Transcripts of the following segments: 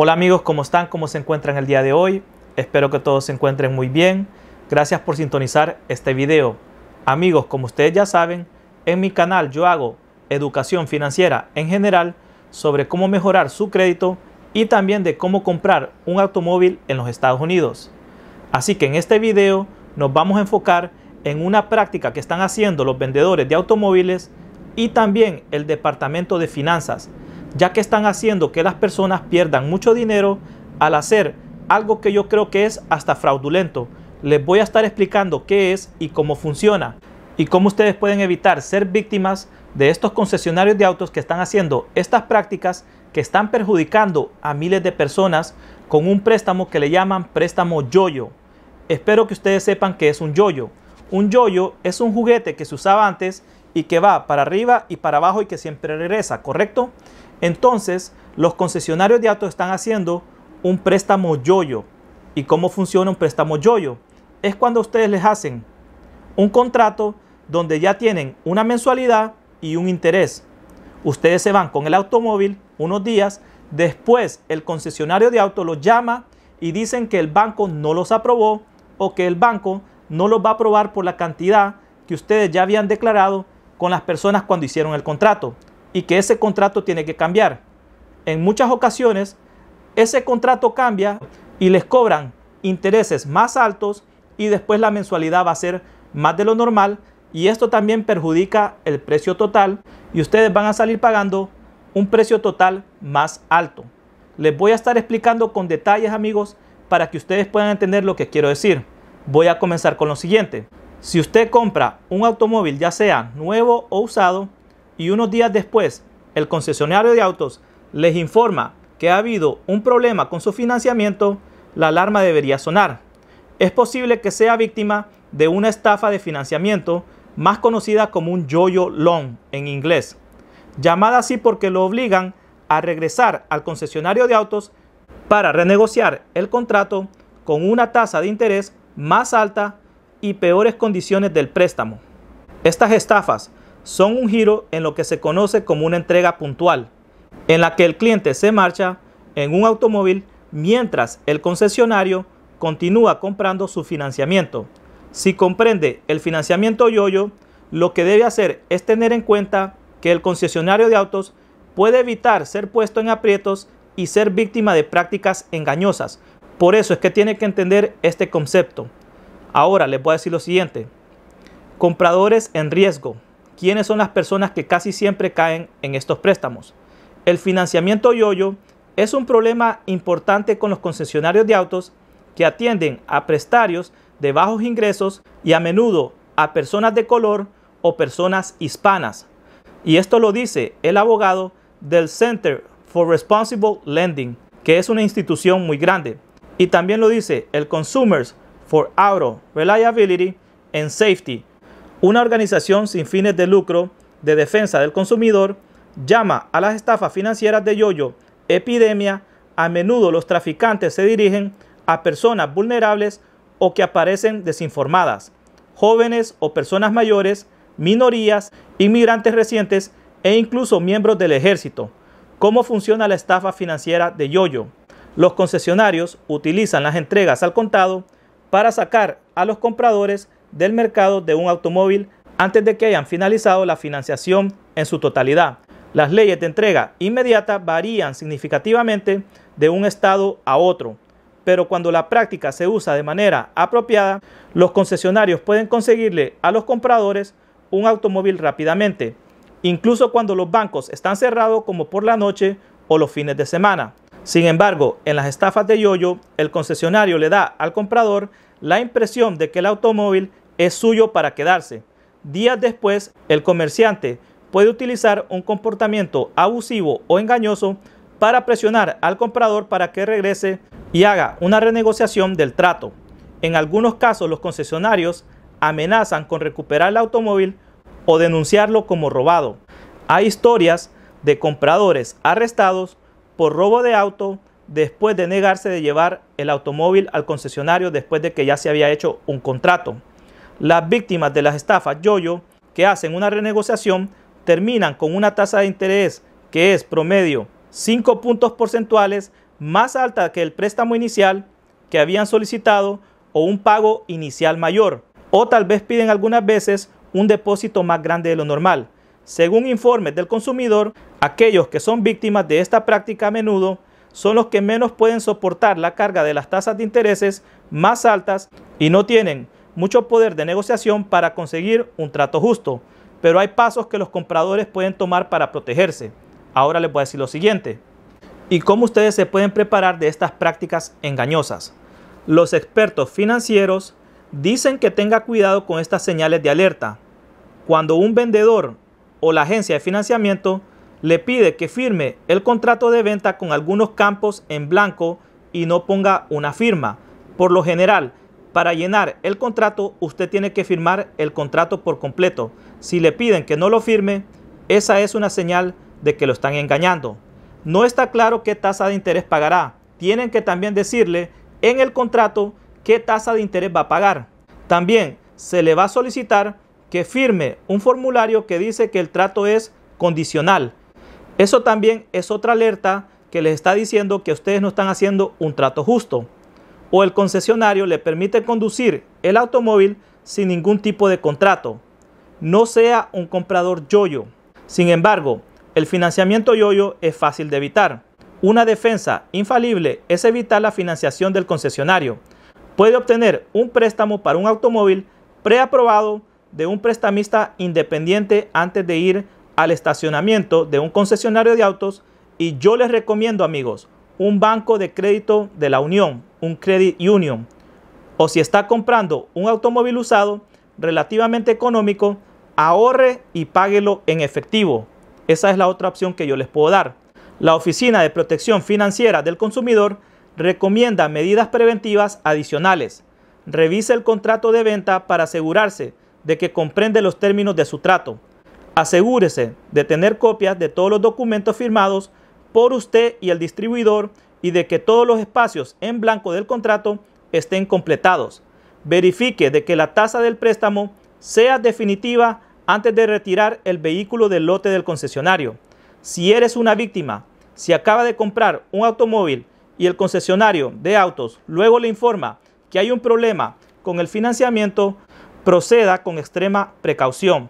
Hola amigos, ¿cómo están? ¿Cómo se encuentran el día de hoy? Espero que todos se encuentren muy bien. Gracias por sintonizar este video. Amigos, como ustedes ya saben, en mi canal yo hago educación financiera en general sobre cómo mejorar su crédito y también de cómo comprar un automóvil en los Estados Unidos. Así que en este video nos vamos a enfocar en una práctica que están haciendo los vendedores de automóviles y también el departamento de finanzas ya que están haciendo que las personas pierdan mucho dinero al hacer algo que yo creo que es hasta fraudulento. Les voy a estar explicando qué es y cómo funciona y cómo ustedes pueden evitar ser víctimas de estos concesionarios de autos que están haciendo estas prácticas que están perjudicando a miles de personas con un préstamo que le llaman préstamo yoyo. Espero que ustedes sepan que es un yoyo. Un yoyo es un juguete que se usaba antes y que va para arriba y para abajo y que siempre regresa, ¿correcto? Entonces, los concesionarios de auto están haciendo un préstamo yoyo. ¿Y cómo funciona un préstamo yoyo? Es cuando ustedes les hacen un contrato donde ya tienen una mensualidad y un interés. Ustedes se van con el automóvil unos días, después el concesionario de auto los llama y dicen que el banco no los aprobó o que el banco no los va a aprobar por la cantidad que ustedes ya habían declarado con las personas cuando hicieron el contrato y que ese contrato tiene que cambiar. En muchas ocasiones, ese contrato cambia y les cobran intereses más altos y después la mensualidad va a ser más de lo normal y esto también perjudica el precio total y ustedes van a salir pagando un precio total más alto. Les voy a estar explicando con detalles amigos para que ustedes puedan entender lo que quiero decir. Voy a comenzar con lo siguiente. Si usted compra un automóvil ya sea nuevo o usado, y unos días después el concesionario de autos les informa que ha habido un problema con su financiamiento, la alarma debería sonar. Es posible que sea víctima de una estafa de financiamiento más conocida como un yo-yo loan en inglés, llamada así porque lo obligan a regresar al concesionario de autos para renegociar el contrato con una tasa de interés más alta y peores condiciones del préstamo. Estas estafas son un giro en lo que se conoce como una entrega puntual, en la que el cliente se marcha en un automóvil mientras el concesionario continúa comprando su financiamiento. Si comprende el financiamiento yoyo, lo que debe hacer es tener en cuenta que el concesionario de autos puede evitar ser puesto en aprietos y ser víctima de prácticas engañosas. Por eso es que tiene que entender este concepto. Ahora les voy a decir lo siguiente. Compradores en riesgo. ¿Quiénes son las personas que casi siempre caen en estos préstamos? El financiamiento yoyo es un problema importante con los concesionarios de autos que atienden a prestarios de bajos ingresos y a menudo a personas de color o personas hispanas. Y esto lo dice el abogado del Center for Responsible Lending, que es una institución muy grande. Y también lo dice el Consumers for Auto Reliability and Safety, una organización sin fines de lucro de defensa del consumidor llama a las estafas financieras de yoyo epidemia. A menudo los traficantes se dirigen a personas vulnerables o que aparecen desinformadas, jóvenes o personas mayores, minorías, inmigrantes recientes e incluso miembros del ejército. ¿Cómo funciona la estafa financiera de yoyo? Los concesionarios utilizan las entregas al contado para sacar a los compradores del mercado de un automóvil antes de que hayan finalizado la financiación en su totalidad. Las leyes de entrega inmediata varían significativamente de un estado a otro, pero cuando la práctica se usa de manera apropiada, los concesionarios pueden conseguirle a los compradores un automóvil rápidamente, incluso cuando los bancos están cerrados como por la noche o los fines de semana. Sin embargo, en las estafas de yoyo, el concesionario le da al comprador la impresión de que el automóvil es suyo para quedarse. Días después, el comerciante puede utilizar un comportamiento abusivo o engañoso para presionar al comprador para que regrese y haga una renegociación del trato. En algunos casos los concesionarios amenazan con recuperar el automóvil o denunciarlo como robado. Hay historias de compradores arrestados por robo de auto después de negarse de llevar el automóvil al concesionario después de que ya se había hecho un contrato. Las víctimas de las estafas Yoyo que hacen una renegociación terminan con una tasa de interés que es promedio 5 puntos porcentuales más alta que el préstamo inicial que habían solicitado o un pago inicial mayor. O tal vez piden algunas veces un depósito más grande de lo normal. Según informes del consumidor, aquellos que son víctimas de esta práctica a menudo son los que menos pueden soportar la carga de las tasas de intereses más altas y no tienen mucho poder de negociación para conseguir un trato justo, pero hay pasos que los compradores pueden tomar para protegerse. Ahora les voy a decir lo siguiente. ¿Y cómo ustedes se pueden preparar de estas prácticas engañosas? Los expertos financieros dicen que tenga cuidado con estas señales de alerta. Cuando un vendedor o la agencia de financiamiento le pide que firme el contrato de venta con algunos campos en blanco y no ponga una firma. Por lo general, para llenar el contrato, usted tiene que firmar el contrato por completo. Si le piden que no lo firme, esa es una señal de que lo están engañando. No está claro qué tasa de interés pagará. Tienen que también decirle en el contrato qué tasa de interés va a pagar. También se le va a solicitar que firme un formulario que dice que el trato es condicional eso también es otra alerta que les está diciendo que ustedes no están haciendo un trato justo o el concesionario le permite conducir el automóvil sin ningún tipo de contrato. No sea un comprador yoyo. Sin embargo, el financiamiento yoyo es fácil de evitar. Una defensa infalible es evitar la financiación del concesionario. Puede obtener un préstamo para un automóvil preaprobado de un prestamista independiente antes de ir al estacionamiento de un concesionario de autos y yo les recomiendo amigos un banco de crédito de la Unión, un Credit Union. O si está comprando un automóvil usado relativamente económico, ahorre y páguelo en efectivo. Esa es la otra opción que yo les puedo dar. La Oficina de Protección Financiera del Consumidor recomienda medidas preventivas adicionales. Revise el contrato de venta para asegurarse de que comprende los términos de su trato. Asegúrese de tener copias de todos los documentos firmados por usted y el distribuidor y de que todos los espacios en blanco del contrato estén completados. Verifique de que la tasa del préstamo sea definitiva antes de retirar el vehículo del lote del concesionario. Si eres una víctima, si acaba de comprar un automóvil y el concesionario de autos luego le informa que hay un problema con el financiamiento, proceda con extrema precaución.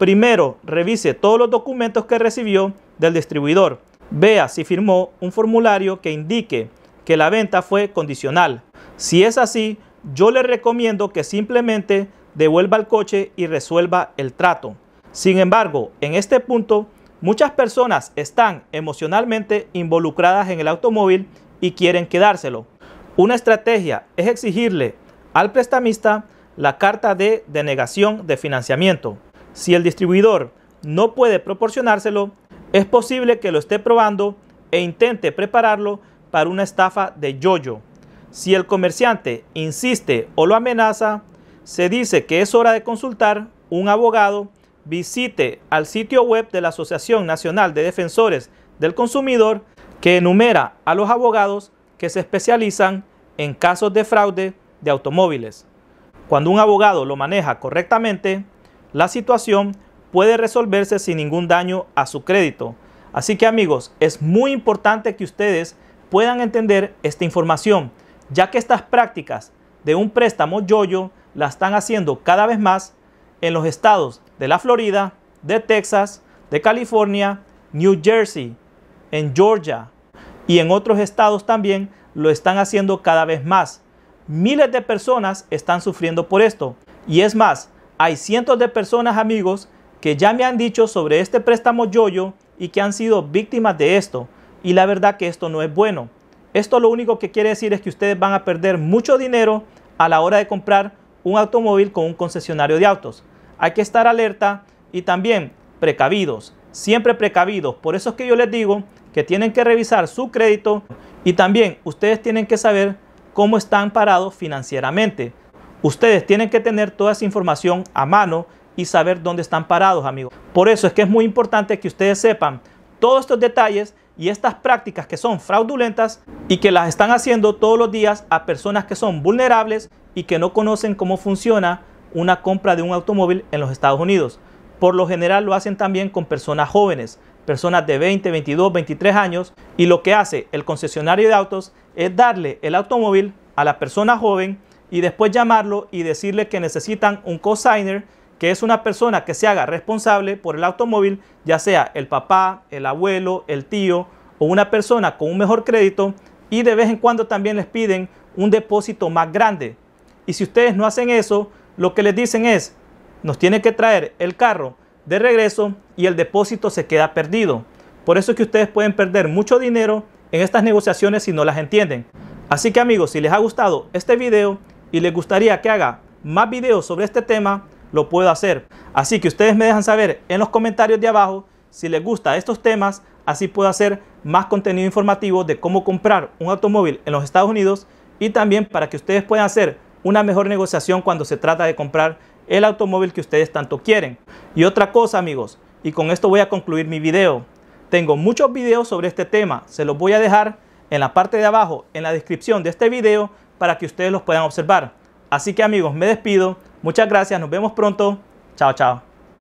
Primero, revise todos los documentos que recibió del distribuidor. Vea si firmó un formulario que indique que la venta fue condicional. Si es así, yo le recomiendo que simplemente devuelva el coche y resuelva el trato. Sin embargo, en este punto, muchas personas están emocionalmente involucradas en el automóvil y quieren quedárselo. Una estrategia es exigirle al prestamista la carta de denegación de financiamiento. Si el distribuidor no puede proporcionárselo, es posible que lo esté probando e intente prepararlo para una estafa de yoyo. Si el comerciante insiste o lo amenaza, se dice que es hora de consultar un abogado, visite al sitio web de la Asociación Nacional de Defensores del Consumidor que enumera a los abogados que se especializan en casos de fraude de automóviles. Cuando un abogado lo maneja correctamente, la situación puede resolverse sin ningún daño a su crédito. Así que amigos, es muy importante que ustedes puedan entender esta información, ya que estas prácticas de un préstamo yoyo la están haciendo cada vez más en los estados de la Florida, de Texas, de California, New Jersey, en Georgia y en otros estados también lo están haciendo cada vez más. Miles de personas están sufriendo por esto. Y es más, hay cientos de personas, amigos, que ya me han dicho sobre este préstamo yoyo y que han sido víctimas de esto. Y la verdad que esto no es bueno. Esto lo único que quiere decir es que ustedes van a perder mucho dinero a la hora de comprar un automóvil con un concesionario de autos. Hay que estar alerta y también precavidos, siempre precavidos. Por eso es que yo les digo que tienen que revisar su crédito y también ustedes tienen que saber cómo están parados financieramente. Ustedes tienen que tener toda esa información a mano y saber dónde están parados, amigos. Por eso es que es muy importante que ustedes sepan todos estos detalles y estas prácticas que son fraudulentas y que las están haciendo todos los días a personas que son vulnerables y que no conocen cómo funciona una compra de un automóvil en los Estados Unidos. Por lo general lo hacen también con personas jóvenes, personas de 20, 22, 23 años y lo que hace el concesionario de autos es darle el automóvil a la persona joven y después llamarlo y decirle que necesitan un cosigner, que es una persona que se haga responsable por el automóvil, ya sea el papá, el abuelo, el tío o una persona con un mejor crédito y de vez en cuando también les piden un depósito más grande. Y si ustedes no hacen eso, lo que les dicen es, nos tiene que traer el carro de regreso y el depósito se queda perdido. Por eso es que ustedes pueden perder mucho dinero en estas negociaciones si no las entienden. Así que amigos, si les ha gustado este video, y les gustaría que haga más videos sobre este tema, lo puedo hacer. Así que ustedes me dejan saber en los comentarios de abajo si les gusta estos temas, así puedo hacer más contenido informativo de cómo comprar un automóvil en los Estados Unidos y también para que ustedes puedan hacer una mejor negociación cuando se trata de comprar el automóvil que ustedes tanto quieren. Y otra cosa amigos, y con esto voy a concluir mi video. Tengo muchos videos sobre este tema, se los voy a dejar en la parte de abajo, en la descripción de este video, para que ustedes los puedan observar. Así que amigos, me despido. Muchas gracias, nos vemos pronto. Chao, chao.